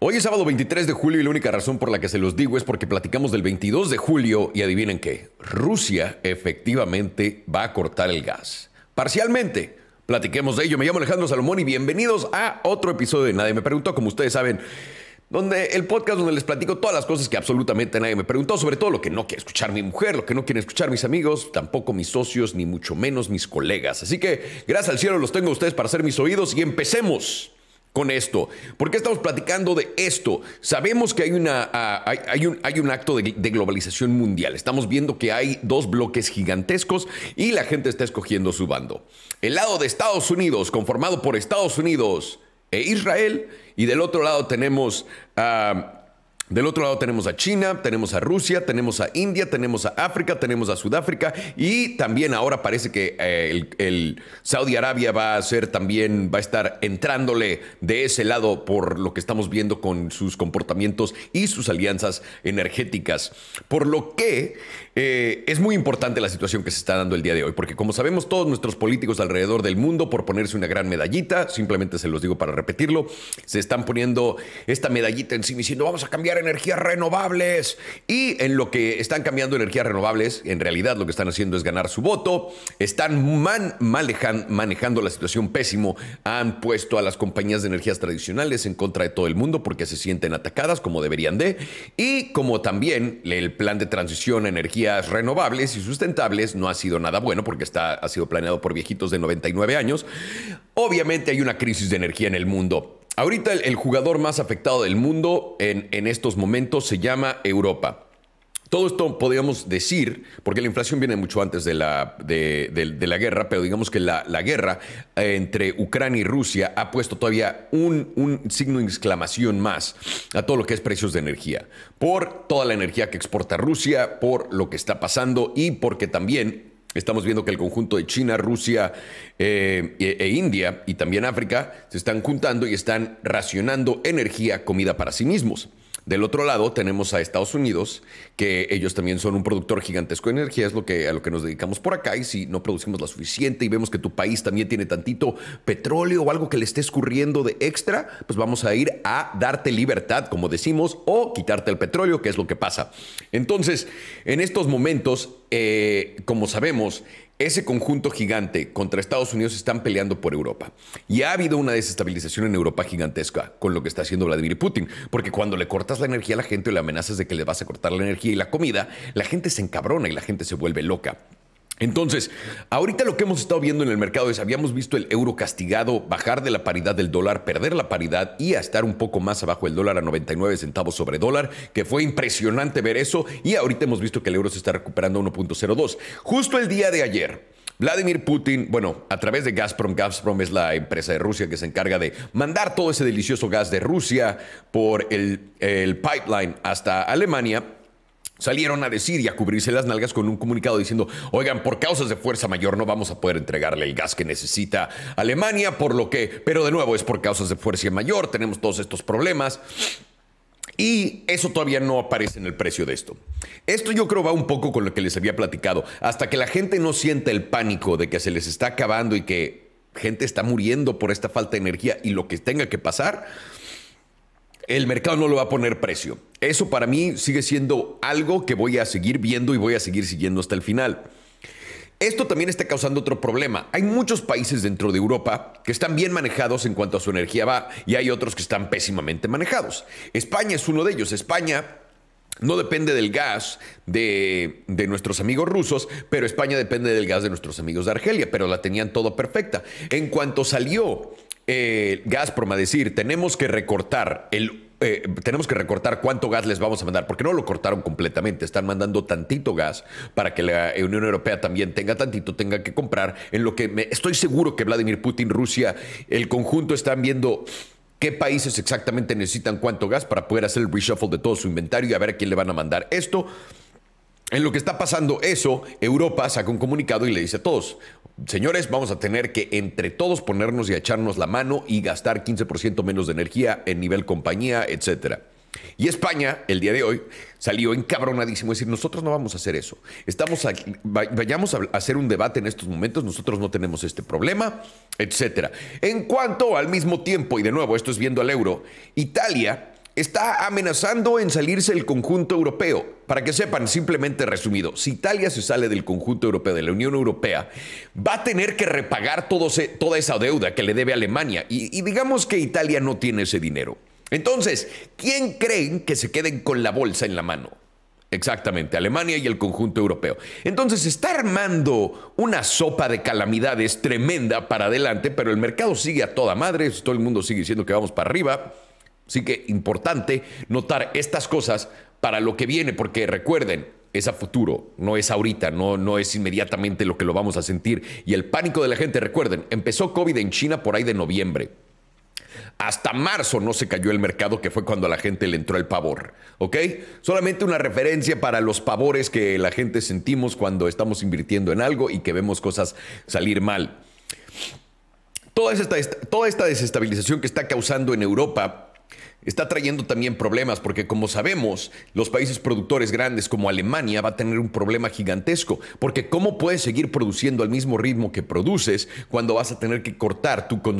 Hoy es sábado 23 de julio y la única razón por la que se los digo es porque platicamos del 22 de julio y adivinen qué, Rusia efectivamente va a cortar el gas. Parcialmente. Platiquemos de ello. Me llamo Alejandro Salomón y bienvenidos a otro episodio de Nadie me preguntó, como ustedes saben, donde el podcast donde les platico todas las cosas que absolutamente nadie me preguntó, sobre todo lo que no quiere escuchar mi mujer, lo que no quiere escuchar mis amigos, tampoco mis socios, ni mucho menos mis colegas. Así que gracias al cielo los tengo a ustedes para ser mis oídos y empecemos con esto? ¿Por qué estamos platicando de esto? Sabemos que hay, una, ah, hay, un, hay, un, acto de, globalización mundial. Estamos viendo que hay dos bloques gigantescos y la gente está escogiendo su bando. El lado de Estados Unidos, conformado por Estados Unidos e Israel, y del otro lado tenemos... a ah, del otro lado tenemos a China, tenemos a Rusia, tenemos a India, tenemos a África, tenemos a Sudáfrica y también ahora parece que eh, el, Saudi Arabia va a ser también, va a estar entrándole de ese lado por lo que estamos viendo con sus comportamientos y sus alianzas energéticas. Por lo que eh, es muy importante la situación que se está dando el día de hoy, porque como sabemos todos nuestros políticos alrededor del mundo, por ponerse una gran medallita, simplemente se los digo para repetirlo, se están poniendo esta medallita encima diciendo vamos a cambiar energías renovables. Y en lo que están cambiando energías renovables, en realidad lo que están haciendo es ganar su voto. Están manejando la situación pésimo. Han puesto a las compañías de energías tradicionales en contra de todo el mundo porque se sienten atacadas como deberían de. Y como también el plan de transición a energías renovables y sustentables no ha sido nada bueno porque está, ha sido planeado por viejitos de 99 años. Obviamente hay una crisis de energía en el mundo. Ahorita el, jugador más afectado del mundo en, en, estos momentos se llama Europa. Todo esto podríamos decir, porque la inflación viene mucho antes de la, de, la guerra, pero digamos que la, guerra eh, entre Ucrania y Rusia ha puesto todavía un, un signo de exclamación más a todo lo que es precios de energía, por toda la energía que exporta Rusia, por lo que está pasando y porque también Estamos viendo que el conjunto de China, Rusia eh, e, e, India y también África se están juntando y están racionando energía, comida para sí mismos. Del otro lado tenemos a Estados Unidos, que ellos también son un productor gigantesco de energía, es lo que, a lo que nos dedicamos por acá, y si no producimos la suficiente y vemos que tu país también tiene tantito petróleo o algo que le esté escurriendo de extra, pues vamos a ir a darte libertad, como decimos, o quitarte el petróleo, que es lo que pasa. Entonces, en estos momentos, eh, como sabemos, ese conjunto gigante contra Estados Unidos están peleando por Europa. Y ha habido una desestabilización en Europa gigantesca con lo que está haciendo Vladimir Putin. Porque cuando le cortas la energía a la gente o le amenazas de que le vas a cortar la energía y la comida, la gente se encabrona y la gente se vuelve loca. Entonces, ahorita lo que hemos estado viendo en el mercado es, habíamos visto el euro castigado bajar de la paridad del dólar, perder la paridad y a estar un poco más abajo el dólar a 99 centavos sobre dólar, que fue impresionante ver eso y ahorita hemos visto que el euro se está recuperando a 1.02. Justo el día de ayer, Vladimir Putin, bueno, a través de Gazprom, Gazprom es la empresa de Rusia que se encarga de mandar todo ese delicioso gas de Rusia por el, el pipeline hasta Alemania salieron a decir y a cubrirse las nalgas con un comunicado diciendo, oigan, por causas de fuerza mayor no vamos a poder entregarle el gas que necesita Alemania, por lo que, pero de nuevo es por causas de fuerza mayor, tenemos todos estos problemas. Y eso todavía no aparece en el precio de esto. Esto yo creo va un poco con lo que les había platicado. Hasta que la gente no sienta el pánico de que se les está acabando y que gente está muriendo por esta falta de energía y lo que tenga que pasar, el mercado no lo va a poner precio. Eso para mí sigue siendo algo que voy a seguir viendo y voy a seguir siguiendo hasta el final. Esto también está causando otro problema. Hay muchos países dentro de Europa que están bien manejados en cuanto a su energía va y hay otros que están pésimamente manejados. España es uno de ellos. España no depende del gas de, de, nuestros amigos rusos, pero España depende del gas de nuestros amigos de Argelia, pero la tenían todo perfecta. En cuanto salió eh, Gazprom a decir, tenemos que recortar el... Eh, tenemos que recortar cuánto gas les vamos a mandar, porque no lo cortaron completamente, están mandando tantito gas para que la Unión Europea también tenga tantito, tenga que comprar, en lo que estoy seguro que Vladimir Putin, Rusia, el conjunto están viendo qué países exactamente necesitan cuánto gas para poder hacer el reshuffle de todo su inventario y a ver a quién le van a mandar esto. En lo que está pasando eso, Europa saca un comunicado y le dice a todos, Señores, vamos a tener que entre todos ponernos y echarnos la mano y gastar 15% menos de energía en nivel compañía, etcétera. Y España, el día de hoy, salió encabronadísimo decir, nosotros no vamos a hacer eso. Estamos aquí, vayamos a hacer un debate en estos momentos, nosotros no tenemos este problema, etcétera. En cuanto al mismo tiempo, y de nuevo, esto es viendo al euro, Italia está amenazando en salirse el conjunto europeo. Para que sepan, simplemente resumido, si Italia se sale del conjunto europeo, de la Unión Europea, va a tener que repagar toda esa deuda que le debe a Alemania. Y, y digamos que Italia no tiene ese dinero. Entonces, ¿quién creen que se queden con la bolsa en la mano? Exactamente, Alemania y el conjunto europeo. Entonces se está armando una sopa de calamidades tremenda para adelante, pero el mercado sigue a toda madre, todo el mundo sigue diciendo que vamos para arriba. Así que importante notar estas cosas para lo que viene, porque recuerden, es a futuro, no es ahorita, no, no es inmediatamente lo que lo vamos a sentir. Y el pánico de la gente, recuerden, empezó COVID en China por ahí de noviembre. Hasta marzo no se cayó el mercado, que fue cuando a la gente le entró el pavor. ¿Ok? Solamente una referencia para los pavores que la gente sentimos cuando estamos invirtiendo en algo y que vemos cosas salir mal. Toda esta, toda esta desestabilización que está causando en Europa está trayendo también problemas porque como sabemos, los países productores grandes como Alemania va a tener un problema gigantesco, porque ¿cómo puedes seguir produciendo al mismo ritmo que produces cuando vas a tener que cortar tu, con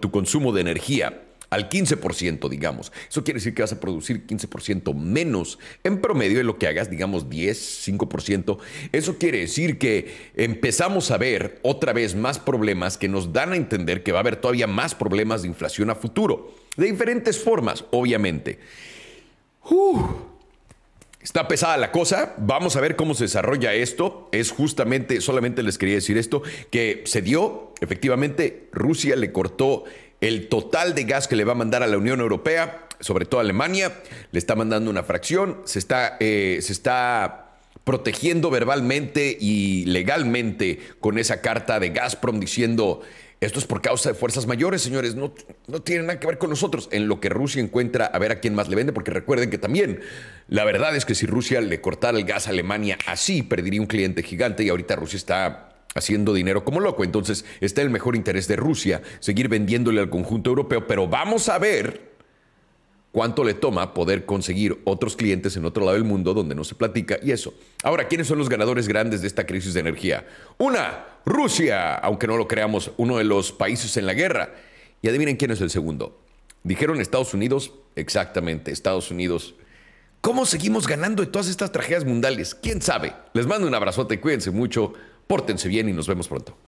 tu consumo de energía? al 15%, digamos. Eso quiere decir que vas a producir 15% menos en promedio de lo que hagas, digamos 10, 5%. Eso quiere decir que empezamos a ver otra vez más problemas que nos dan a entender que va a haber todavía más problemas de inflación a futuro, de diferentes formas, obviamente. Uh, está pesada la cosa, vamos a ver cómo se desarrolla esto. Es justamente, solamente les quería decir esto, que se dio, efectivamente, Rusia le cortó el total de gas que le va a mandar a la Unión Europea, sobre todo a Alemania, le está mandando una fracción, se está, eh, se está protegiendo verbalmente y legalmente con esa carta de Gazprom diciendo esto es por causa de fuerzas mayores, señores, no, no tiene nada que ver con nosotros, en lo que Rusia encuentra a ver a quién más le vende, porque recuerden que también la verdad es que si Rusia le cortara el gas a Alemania así, perdería un cliente gigante y ahorita Rusia está haciendo dinero como loco. Entonces está el mejor interés de Rusia seguir vendiéndole al conjunto europeo, pero vamos a ver cuánto le toma poder conseguir otros clientes en otro lado del mundo donde no se platica y eso. Ahora, ¿quiénes son los ganadores grandes de esta crisis de energía? Una, Rusia, aunque no lo creamos, uno de los países en la guerra. Y adivinen quién es el segundo. Dijeron Estados Unidos, exactamente, Estados Unidos. ¿Cómo seguimos ganando de todas estas tragedias mundiales? ¿Quién sabe? Les mando un abrazote, cuídense mucho. Pórtense bien y nos vemos pronto.